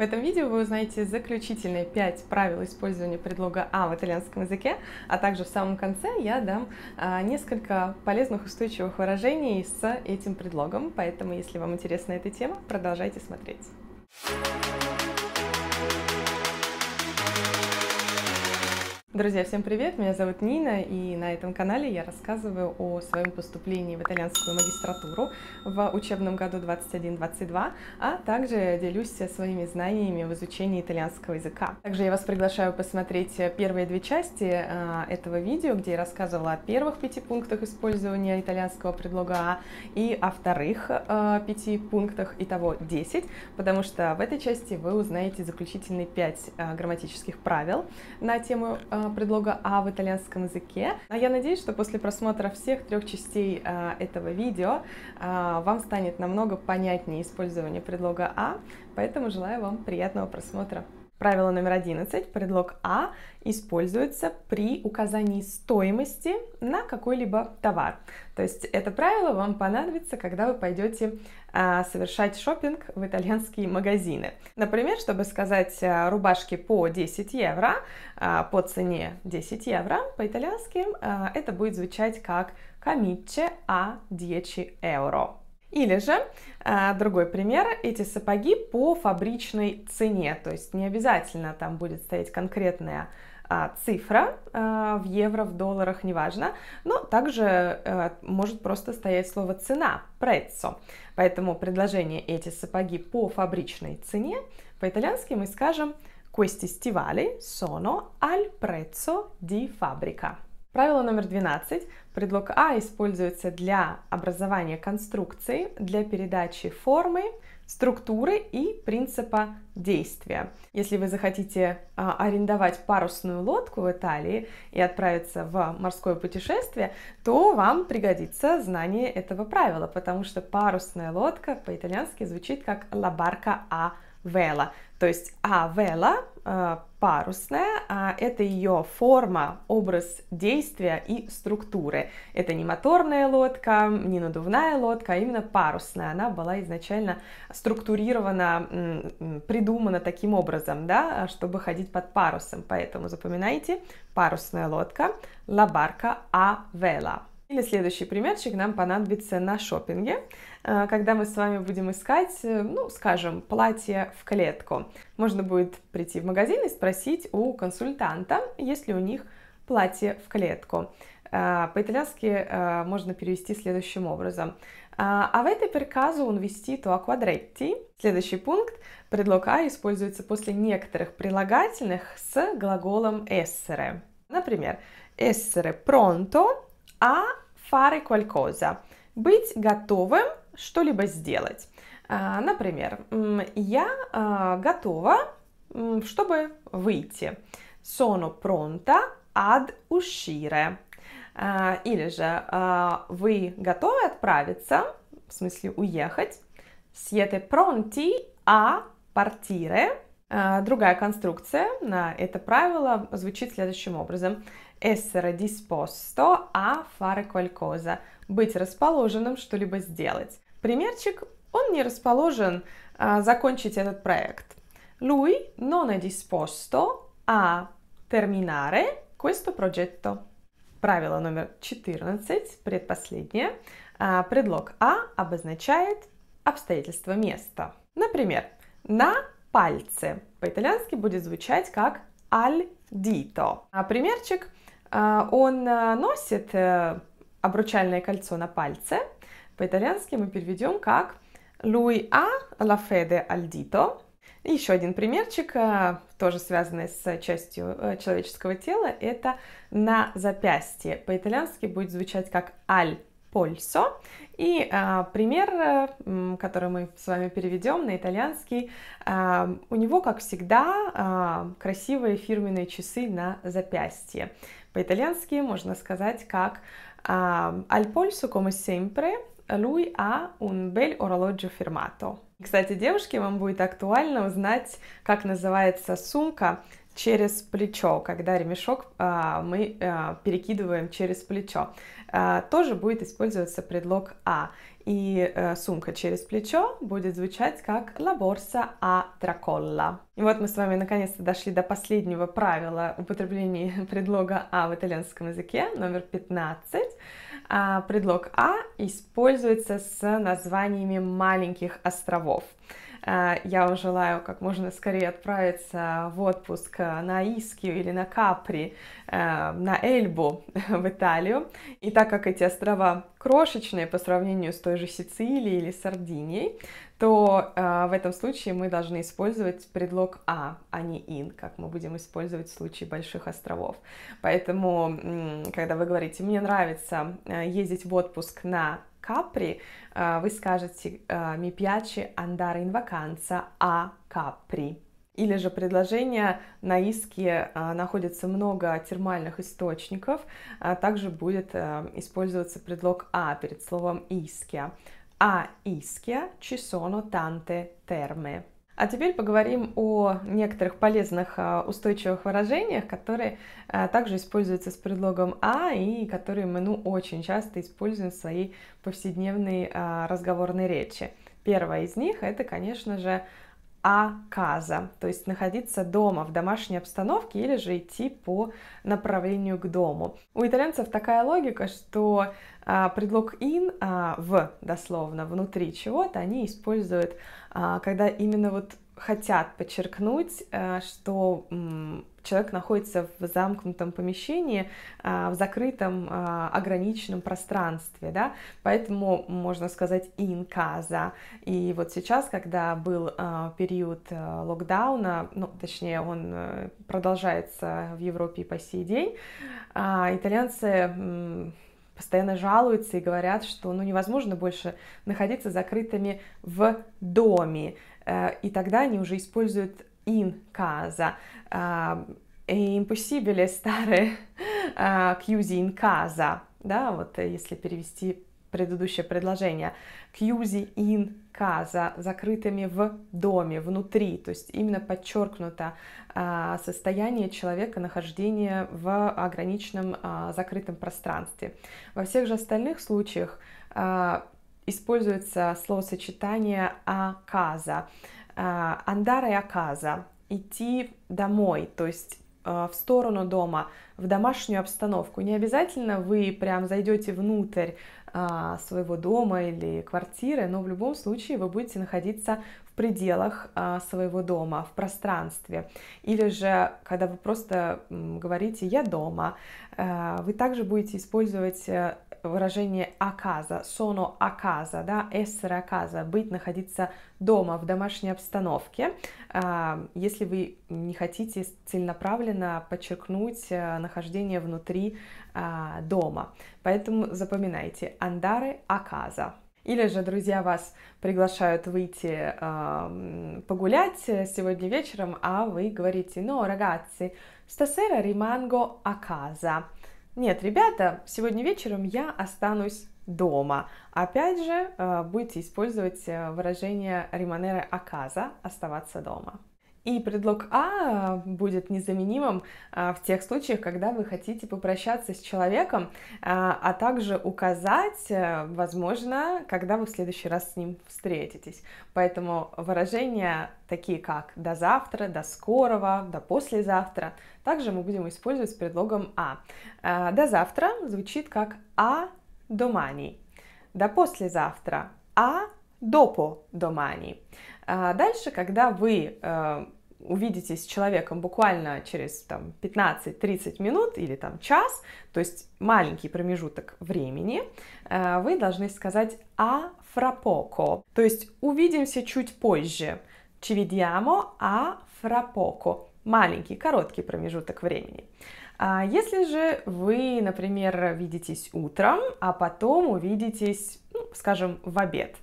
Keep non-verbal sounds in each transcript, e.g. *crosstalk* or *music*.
В этом видео вы узнаете заключительные 5 правил использования предлога «а» в итальянском языке, а также в самом конце я дам а, несколько полезных устойчивых выражений с этим предлогом, поэтому если вам интересна эта тема, продолжайте смотреть. Друзья, всем привет! Меня зовут Нина, и на этом канале я рассказываю о своем поступлении в итальянскую магистратуру в учебном году 21-22, а также делюсь своими знаниями в изучении итальянского языка. Также я вас приглашаю посмотреть первые две части а, этого видео, где я рассказывала о первых пяти пунктах использования итальянского предлога «а» и о вторых а, пяти пунктах, итого 10, потому что в этой части вы узнаете заключительные пять а, грамматических правил на тему Э, предлога «а» в итальянском языке. А я надеюсь, что после просмотра всех трех частей э, этого видео э, вам станет намного понятнее использование предлога «а», поэтому желаю вам приятного просмотра. Правило номер 11. Предлог «а» используется при указании стоимости на какой-либо товар. То есть это правило вам понадобится, когда вы пойдете а, совершать шопинг в итальянские магазины. Например, чтобы сказать а, рубашки по 10 евро, а, по цене 10 евро, по-итальянски а, это будет звучать как «камиче а 10 евро». Или же э, другой пример, эти сапоги по фабричной цене, то есть не обязательно там будет стоять конкретная а, цифра э, в евро, в долларах, неважно, но также э, может просто стоять слово цена, prezzo. Поэтому предложение эти сапоги по фабричной цене по-итальянски мы скажем questi stivali sono al prezzo di fabbrica. Правило номер 12. Предлог «а» используется для образования конструкции, для передачи формы, структуры и принципа действия. Если вы захотите а, арендовать парусную лодку в Италии и отправиться в морское путешествие, то вам пригодится знание этого правила, потому что парусная лодка по-итальянски звучит как «la barca a vela», то есть «a vela» Э, парусная, а это ее форма, образ действия и структуры. Это не моторная лодка, не надувная лодка, а именно парусная. Она была изначально структурирована, придумана таким образом, да, чтобы ходить под парусом. Поэтому запоминайте, парусная лодка, лабарка, барка а вела. Или следующий примерчик нам понадобится на шопинге, э, когда мы с вами будем искать, э, ну, скажем, платье в клетку. Можно будет прийти в магазин и спросить у консультанта, есть ли у них платье в клетку. Э, по-итальянски можно перевести следующим образом. А Avete per caso un vestito a quadretti? Следующий пункт. Предлог «а» используется после некоторых прилагательных с глаголом «essere». Например, «essere pronto» а fare qualcosa – быть готовым что-либо сделать. А, например, я а, готова, чтобы выйти. Sono pronta ad uscire. А, или же вы готовы отправиться, в смысле уехать. Siete pronti a partire. А, другая конструкция на это правило звучит следующим образом. Essere disposto a fare qualcosa. Быть расположенным что-либо сделать. Примерчик. Он не расположен а, закончить этот проект. Lui non è disposto a terminare questo progetto. Правило номер 14, предпоследнее. А, предлог «а» обозначает обстоятельство места. Например, на пальцы. По-итальянски будет звучать как аль dito. А примерчик. Э, он э, носит э, обручальное кольцо на пальце. По-итальянски мы переведем как lui a la fede al dito. Еще один примерчик, тоже связанный с частью человеческого тела, это на запястье. По-итальянски будет звучать как аль польсо. И а, пример, э, который мы с вами переведем на итальянский, а, у него, как всегда, а, красивые фирменные часы на запястье. По-итальянски можно сказать как «Al а, polso, come sempre, lui ha un bel orologio firmato». Кстати, девушки, вам будет актуально узнать, как называется сумка, через плечо, когда ремешок а, мы а, перекидываем через плечо. А, тоже будет использоваться предлог «а». И э, сумка через плечо будет звучать как «la borsa a tracolla». И вот мы с вами наконец-то дошли до последнего правила употребления *laughs* предлога «а» в итальянском языке, номер 15. А, предлог «а» используется с названиями маленьких островов. А, я вам желаю как можно скорее отправиться в отпуск на Искию или на Капри, э, на Эльбу *laughs* в Италию. И так как эти острова крошечные по сравнению с той же Сицилией или Сардинией, то э, в этом случае мы должны использовать предлог «а», а не «ин», как мы будем использовать в случае больших островов. Поэтому, когда вы говорите «мне нравится э, ездить в отпуск на Капри, а, вы скажете ми а, пьячи andare in vacanza a Capri». Или же предложение «на иске а, находится много термальных источников», также будет использоваться предлог «а» перед словом «иске». «А иске ci sono tante terme». А теперь поговорим о некоторых полезных а, устойчивых выражениях, которые а, также используются с предлогом «а» и которые мы ну, очень часто используем в своей повседневной а, разговорной речи. Первое из них — это, конечно же, аказа, то есть находиться дома в домашней обстановке или же идти по направлению к дому. У итальянцев такая логика, что а, предлог in а, в дословно внутри чего-то они используют, а, когда именно вот хотят подчеркнуть, э, что человек находится в замкнутом помещении, э, в закрытом э, ограниченном пространстве, да, поэтому можно сказать инказа. И вот сейчас, когда был период локдауна, ну, точнее, он продолжается в Европе и по сей день, а, итальянцы постоянно жалуются и говорят, что ну, невозможно больше находиться закрытыми в доме. Э, и тогда они уже используют in casa. Э, Impossible, старые кьюзи э, in casa, да, вот если перевести предыдущее предложение. Кьюзи in casa, закрытыми в доме, внутри, то есть именно подчеркнуто состояние человека нахождение в ограниченном закрытом пространстве. Во всех же остальных случаях используется словосочетание «аказа». А, Андара и «аказа» — идти домой, то есть э, в сторону дома, в домашнюю обстановку. Не обязательно вы прям зайдете внутрь а, своего дома или квартиры, но в любом случае вы будете находиться в пределах а, своего дома, в пространстве. Или же, когда вы просто говорите «я дома», а, вы также будете использовать э, выражение «аказа», «соно аказа», да, «эссер аказа», «быть», «находиться дома в домашней обстановке. А, если вы не хотите целенаправленно подчеркнуть э, нахождение внутри а, дома. Поэтому запоминайте «Андары Аказа». Или же друзья вас приглашают выйти а, погулять э, сегодня вечером, а вы говорите "Ну, ragazzi, stasera rimango a casa». Нет, ребята, сегодня вечером я останусь дома. Опять же, э, будете использовать э, выражение Риманера Аказа «оставаться дома». И предлог «а» э, будет незаменимым э, в тех случаях, когда вы хотите попрощаться с человеком, э, а также указать, возможно, когда вы в следующий раз с ним встретитесь. Поэтому выражения такие как «до завтра», «до скорого», «до послезавтра» также мы будем использовать с предлогом «а». «До завтра» звучит как «а домани», «до послезавтра», «а допо домани». А дальше, когда вы э, увидитесь с человеком буквально через там, 15-30 минут или там, час, то есть маленький промежуток времени, э, вы должны сказать «а фрапоко», то есть «увидимся чуть позже». «Ci а фрапоко» – маленький, короткий промежуток времени. А если же вы, например, видитесь утром, а потом увидитесь, ну, скажем, в обед,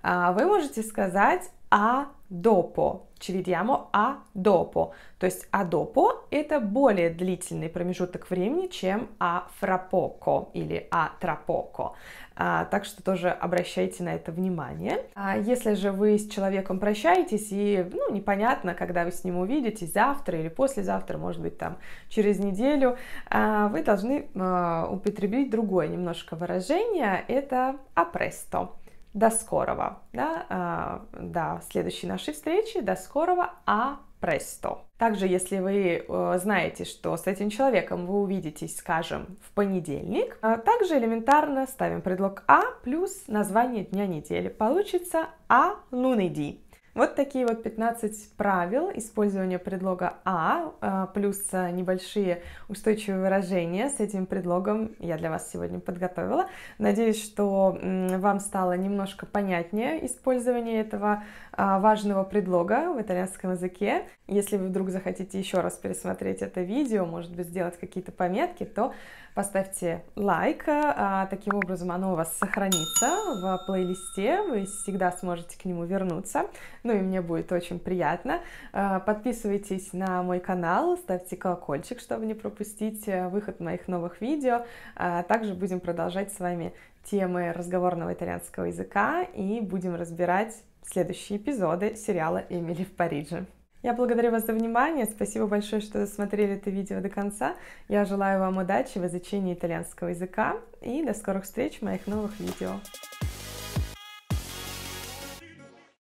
а вы можете сказать а допо. чередиамо а a dopo. То есть a dopo это более длительный промежуток времени, чем а фрапоко или а трапоко, так что тоже обращайте на это внимание. А если же вы с человеком прощаетесь и ну, непонятно, когда вы с ним увидитесь, завтра или послезавтра, может быть, там через неделю, а, вы должны а, употребить другое немножко выражение. Это апресто. До скорого. Да, э, а, до следующей нашей встречи. До скорого. А престо. Также, если вы э, знаете, что с этим человеком вы увидитесь, скажем, в понедельник, э, также элементарно ставим предлог «а» плюс название дня недели. Получится «а луны ди». Вот такие вот 15 правил использования предлога «а», а плюс э, небольшие устойчивые выражения с этим предлогом я для вас сегодня подготовила. Надеюсь, что вам стало немножко понятнее использование этого а, важного предлога в итальянском языке. Если вы вдруг захотите еще раз пересмотреть это видео, может быть, сделать какие-то пометки, то поставьте лайк. Э, а таким образом оно у вас сохранится в плейлисте, вы всегда сможете к нему вернуться ну и мне будет очень приятно. Э, подписывайтесь на мой канал, ставьте колокольчик, чтобы не пропустить э, выход моих новых видео. Э, также будем продолжать с вами темы разговорного итальянского языка и будем разбирать следующие эпизоды сериала «Эмили в Париже». Я благодарю вас за внимание, спасибо большое, что досмотрели это видео до конца. Я желаю вам удачи в изучении итальянского языка и до скорых встреч в моих новых видео.